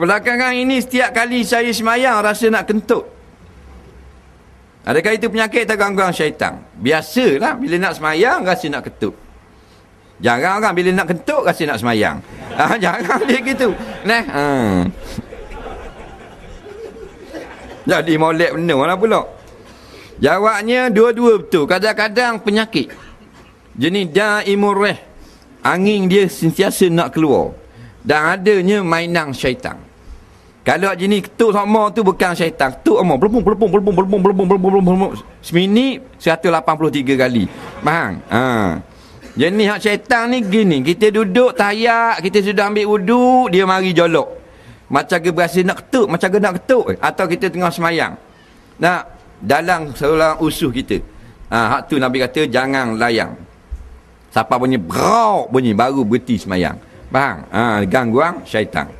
Belakangan ini setiap kali saya semayang rasa nak kentut. Adakah itu penyakit atau gangguan syaitan? Biasalah bila nak semayang rasa nak kentut. Jangan orang bila nak kentut rasa nak semayang. Ha, ah, jangan dia gitu. neh. Ha. Jadi molek benar lah pula. Jawabnya dua-dua betul. Kadang-kadang penyakit. Jenis daimurreh. Angin dia sentiasa nak keluar. Dan adanya mainang syaitan. Kalau jini ketuk sama tu bukan syaitan. Ketuk sama. Belum, belum, belum, belum, belum, belum, belum, belum, Seminit, 183 kali. Faham? Ha. Jenis hak syaitan ni gini. Kita duduk tayak, kita sudah ambil wudu, dia mari jolok. Macam dia berasa nak ketuk, macam dia nak ketuk. Atau kita tengah semayang. Nak dalam seorang usuh kita. Ha, hak tu Nabi kata, jangan layang. Siapa bunyi, brok bunyi, baru berhenti semayang. Faham? Ha, gangguan syaitan.